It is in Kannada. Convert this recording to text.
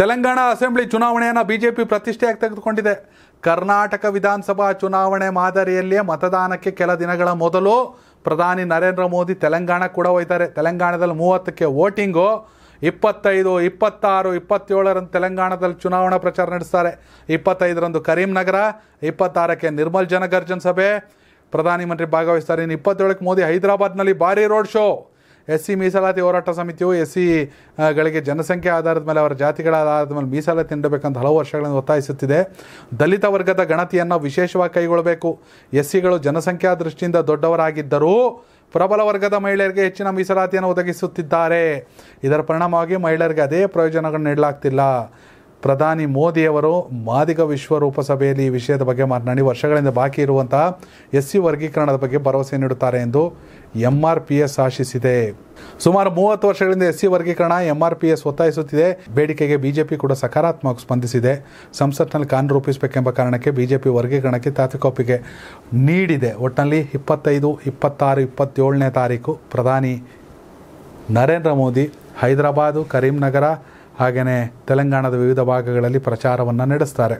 ತೆಲಂಗಾಣ ಅಸೆಂಬ್ಲಿ ಚುನಾವಣೆಯನ್ನು ಬಿಜೆಪಿ ಪ್ರತಿಷ್ಠೆಯಾಗಿ ತೆಗೆದುಕೊಂಡಿದೆ ಕರ್ನಾಟಕ ವಿಧಾನಸಭಾ ಚುನಾವಣೆ ಮಾದರಿಯಲ್ಲಿಯೇ ಮತದಾನಕ್ಕೆ ಕೆಲ ದಿನಗಳ ಮೊದಲು ಪ್ರಧಾನಿ ನರೇಂದ್ರ ಮೋದಿ ತೆಲಂಗಾಣ ಕೂಡ ಒಯ್ತಾರೆ ತೆಲಂಗಾಣದಲ್ಲಿ ಮೂವತ್ತಕ್ಕೆ ವೋಟಿಂಗು ಇಪ್ಪತ್ತೈದು ಇಪ್ಪತ್ತಾರು ಇಪ್ಪತ್ತೇಳರಂದು ತೆಲಂಗಾಣದಲ್ಲಿ ಚುನಾವಣಾ ಪ್ರಚಾರ ನಡೆಸ್ತಾರೆ ಇಪ್ಪತ್ತೈದರಂದು ಕರೀಂನಗರ ಇಪ್ಪತ್ತಾರಕ್ಕೆ ನಿರ್ಮಲ್ ಜನಗರ್ಜನ್ ಸಭೆ ಪ್ರಧಾನಮಂತ್ರಿ ಭಾಗವಹಿಸ್ತಾರೆ ಇನ್ನು ಇಪ್ಪತ್ತೇಳಕ್ಕೆ ಮೋದಿ ಹೈದರಾಬಾದ್ನಲ್ಲಿ ಭಾರಿ ರೋಡ್ ಶೋ ಎಸ್ ಸಿ ಮೀಸಲಾತಿ ಹೋರಾಟ ಸಮಿತಿಯು ಎಸ್ ಗಳಿಗೆ ಜನಸಂಖ್ಯೆ ಆಧಾರದ ಮೇಲೆ ಅವರ ಜಾತಿಗಳ ಆಧಾರದ ಮೇಲೆ ಮೀಸಲಾತಿ ನೀಡಬೇಕಂತ ಹಲವು ವರ್ಷಗಳನ್ನು ಒತ್ತಾಯಿಸುತ್ತಿದೆ ದಲಿತ ವರ್ಗದ ಗಣತಿಯನ್ನು ವಿಶೇಷವಾಗಿ ಕೈಗೊಳ್ಳಬೇಕು ಎಸ್ ಸಿಗಳು ಜನಸಂಖ್ಯಾ ದೃಷ್ಟಿಯಿಂದ ದೊಡ್ಡವರಾಗಿದ್ದರೂ ಪ್ರಬಲ ವರ್ಗದ ಮಹಿಳೆಯರಿಗೆ ಹೆಚ್ಚಿನ ಮೀಸಲಾತಿಯನ್ನು ಒದಗಿಸುತ್ತಿದ್ದಾರೆ ಇದರ ಪರಿಣಾಮವಾಗಿ ಮಹಿಳೆಯರಿಗೆ ಅದೇ ಪ್ರಯೋಜನಗಳನ್ನು ನೀಡಲಾಗ್ತಿಲ್ಲ ಪ್ರಧಾನಿ ಮೋದಿಯವರು ಮಾದಿಗ ವಿಶ್ವರೂಪ ಸಭೆಯಲ್ಲಿ ಈ ವಿಷಯದ ಬಗ್ಗೆ ಮಾತನಾಡಿ ವರ್ಷಗಳಿಂದ ಬಾಕಿ ಇರುವಂತಹ ಎಸ್ ಸಿ ವರ್ಗೀಕರಣದ ಬಗ್ಗೆ ಭರವಸೆ ನೀಡುತ್ತಾರೆ ಎಂದು ಎಂ ಆರ್ ಪಿ ಎಸ್ ಆಶಿಸಿದೆ ಸುಮಾರು ಮೂವತ್ತು ವರ್ಷಗಳಿಂದ ಎಸ್ ಸಿ ವರ್ಗೀಕರಣ ಎಂ ಆರ್ ಪಿ ಎಸ್ ಒತ್ತಾಯಿಸುತ್ತಿದೆ ಬೇಡಿಕೆಗೆ ಬಿಜೆಪಿ ಕೂಡ ಸಕಾರಾತ್ಮಕ ಸ್ಪಂದಿಸಿದೆ ಸಂಸತ್ನಲ್ಲಿ ಕಾನೂನು ರೂಪಿಸಬೇಕೆಂಬ ಕಾರಣಕ್ಕೆ ಬಿಜೆಪಿ ವರ್ಗೀಕರಣಕ್ಕೆ ತಾತ್ವಿಕ ಒಪ್ಪಿಗೆ ನೀಡಿದೆ ಒಟ್ಟಿನಲ್ಲಿ ಇಪ್ಪತ್ತೈದು ಇಪ್ಪತ್ತಾರು ಇಪ್ಪತ್ತೇಳನೇ ತಾರೀಕು ಪ್ರಧಾನಿ ನರೇಂದ್ರ ಮೋದಿ ಹೈದರಾಬಾದು ಕರೀಂನಗರ ಹಾಗೆಯೇ ತೆಲಂಗಾಣದ ವಿವಿಧ ಭಾಗಗಳಲ್ಲಿ ಪ್ರಚಾರವನ್ನು ನಡೆಸ್ತಾರೆ